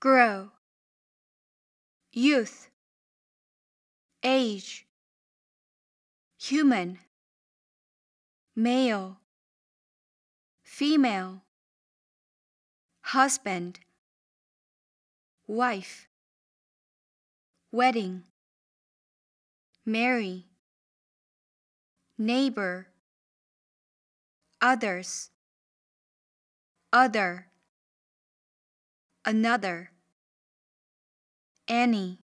grow, youth, age, human, male, female, husband, wife, wedding, marry, neighbor, others, other another, any.